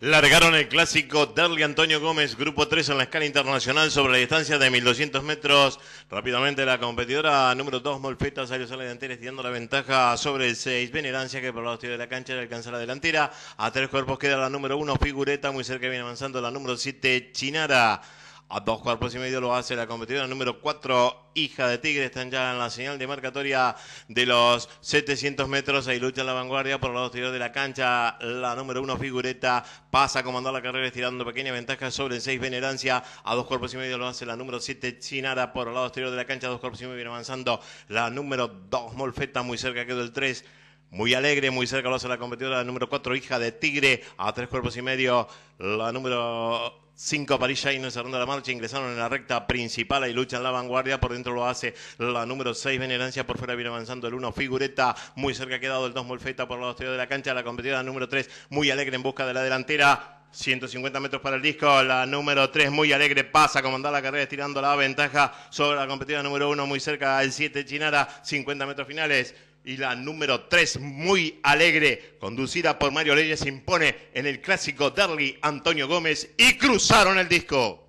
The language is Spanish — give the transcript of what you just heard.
Largaron el clásico Darley Antonio Gómez, grupo 3 en la escala internacional sobre la distancia de 1200 metros. Rápidamente la competidora número 2, Molfeta, salió a la delantera estirando la ventaja sobre el 6, Venerancia, que por los tiros de la cancha le alcanza la delantera. A tres cuerpos queda la número 1, Figureta, muy cerca viene avanzando la número 7, Chinara. A dos cuerpos y medio lo hace la competidora número 4, hija de Tigre. Están ya en la señal de marcatoria de los 700 metros. Ahí lucha en la vanguardia por el lado exterior de la cancha. La número uno, Figureta, pasa a comandar la carrera estirando pequeña ventaja sobre el 6, Venerancia. A dos cuerpos y medio lo hace la número 7, Chinara por el lado exterior de la cancha. dos cuerpos y medio viene avanzando. La número dos, Molfeta, muy cerca quedó el 3. Muy alegre, muy cerca lo hace la competidora la número 4, hija de Tigre. A tres cuerpos y medio, la número Cinco Parilla y no cerrando la marcha, ingresaron en la recta principal y luchan la vanguardia. Por dentro lo hace la número 6, Venerancia. Por fuera viene avanzando el 1, Figureta. Muy cerca ha quedado el 2, Molfeta por los dos de la cancha. La competidora número 3, muy alegre en busca de la delantera. 150 metros para el disco, la número 3 muy alegre pasa a comandar la carrera estirando la ventaja sobre la competidora número 1 muy cerca del 7 Chinara, 50 metros finales. Y la número 3 muy alegre, conducida por Mario Leyes, impone en el clásico Darly Antonio Gómez y cruzaron el disco.